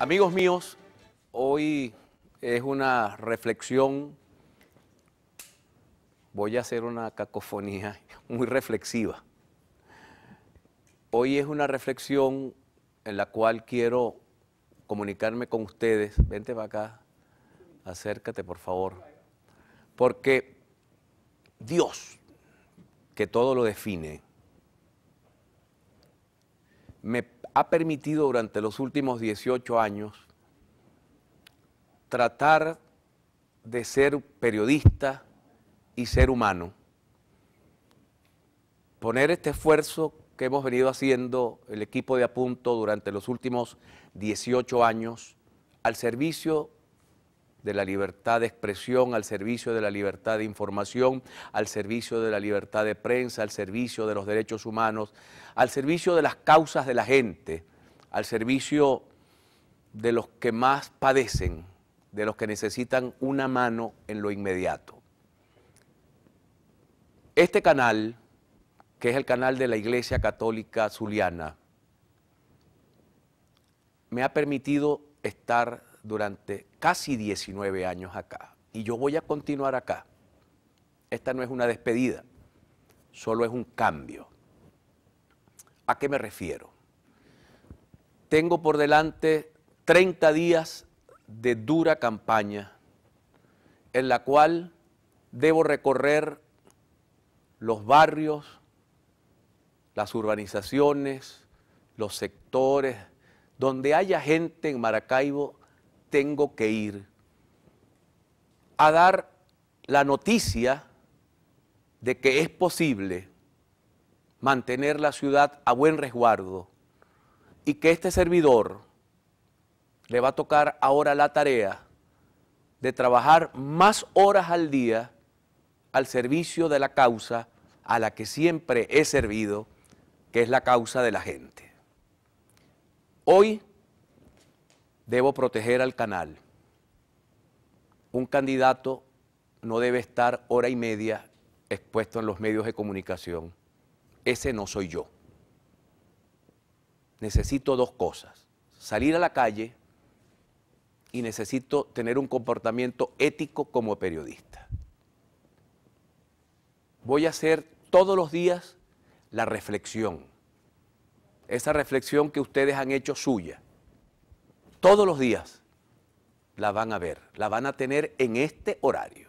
Amigos míos, hoy es una reflexión, voy a hacer una cacofonía muy reflexiva. Hoy es una reflexión en la cual quiero comunicarme con ustedes. Vente para acá, acércate por favor. Porque Dios, que todo lo define, me ha permitido durante los últimos 18 años tratar de ser periodista y ser humano. Poner este esfuerzo que hemos venido haciendo el equipo de Apunto durante los últimos 18 años al servicio de la libertad de expresión, al servicio de la libertad de información, al servicio de la libertad de prensa, al servicio de los derechos humanos, al servicio de las causas de la gente, al servicio de los que más padecen, de los que necesitan una mano en lo inmediato. Este canal, que es el canal de la Iglesia Católica Zuliana, me ha permitido estar durante casi 19 años acá y yo voy a continuar acá. Esta no es una despedida, solo es un cambio. ¿A qué me refiero? Tengo por delante 30 días de dura campaña en la cual debo recorrer los barrios, las urbanizaciones, los sectores, donde haya gente en Maracaibo tengo que ir a dar la noticia de que es posible mantener la ciudad a buen resguardo y que este servidor le va a tocar ahora la tarea de trabajar más horas al día al servicio de la causa a la que siempre he servido, que es la causa de la gente. Hoy debo proteger al canal. Un candidato no debe estar hora y media expuesto en los medios de comunicación. Ese no soy yo. Necesito dos cosas. Salir a la calle y necesito tener un comportamiento ético como periodista. Voy a hacer todos los días la reflexión. Esa reflexión que ustedes han hecho suya todos los días la van a ver, la van a tener en este horario.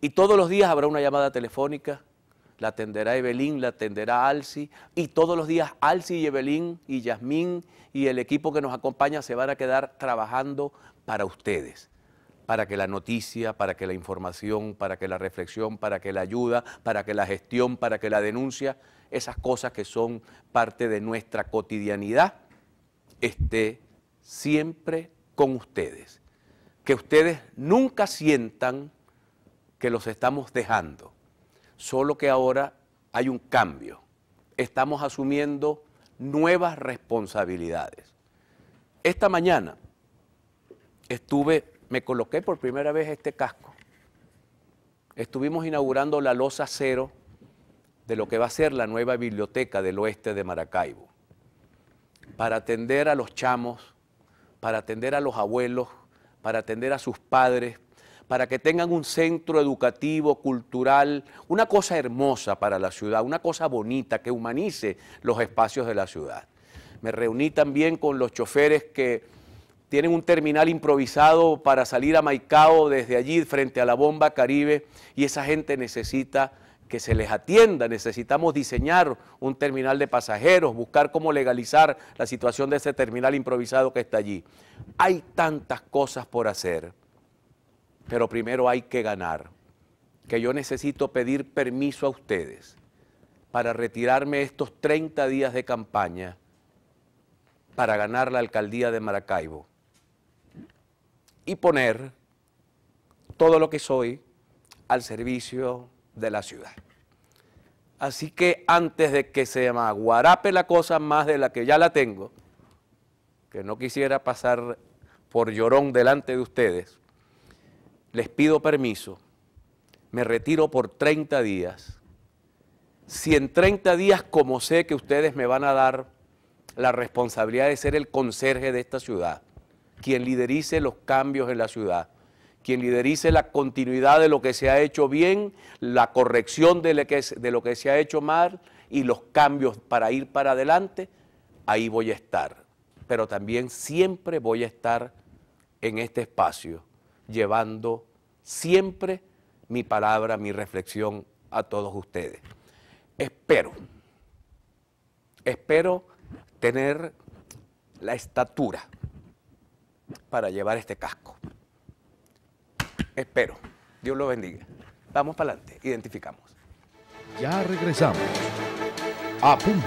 Y todos los días habrá una llamada telefónica, la atenderá Evelyn, la atenderá Alci, y todos los días Alci y Evelyn y Yasmín y el equipo que nos acompaña se van a quedar trabajando para ustedes, para que la noticia, para que la información, para que la reflexión, para que la ayuda, para que la gestión, para que la denuncia, esas cosas que son parte de nuestra cotidianidad, esté siempre con ustedes. Que ustedes nunca sientan que los estamos dejando. Solo que ahora hay un cambio. Estamos asumiendo nuevas responsabilidades. Esta mañana estuve, me coloqué por primera vez este casco. Estuvimos inaugurando la losa cero de lo que va a ser la nueva biblioteca del oeste de Maracaibo para atender a los chamos para atender a los abuelos, para atender a sus padres, para que tengan un centro educativo, cultural, una cosa hermosa para la ciudad, una cosa bonita que humanice los espacios de la ciudad. Me reuní también con los choferes que tienen un terminal improvisado para salir a Maicao desde allí frente a la bomba Caribe y esa gente necesita que se les atienda. Necesitamos diseñar un terminal de pasajeros, buscar cómo legalizar la situación de ese terminal improvisado que está allí. Hay tantas cosas por hacer, pero primero hay que ganar, que yo necesito pedir permiso a ustedes para retirarme estos 30 días de campaña para ganar la alcaldía de Maracaibo y poner todo lo que soy al servicio de la ciudad. Así que antes de que se me aguarape la cosa más de la que ya la tengo, que no quisiera pasar por llorón delante de ustedes, les pido permiso, me retiro por 30 días. Si en 30 días, como sé que ustedes me van a dar la responsabilidad de ser el conserje de esta ciudad, quien liderice los cambios en la ciudad, quien liderice la continuidad de lo que se ha hecho bien, la corrección de lo que, se ha hecho mal y los cambios para ir para adelante, ahí voy a estar. Pero también siempre voy a estar en este espacio, llevando siempre mi palabra, mi reflexión a todos ustedes. Espero, espero tener la estatura para llevar este casco. Espero. Dios lo bendiga. Vamos para adelante. Identificamos. Ya regresamos. A punto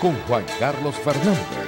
con Juan Carlos Fernández.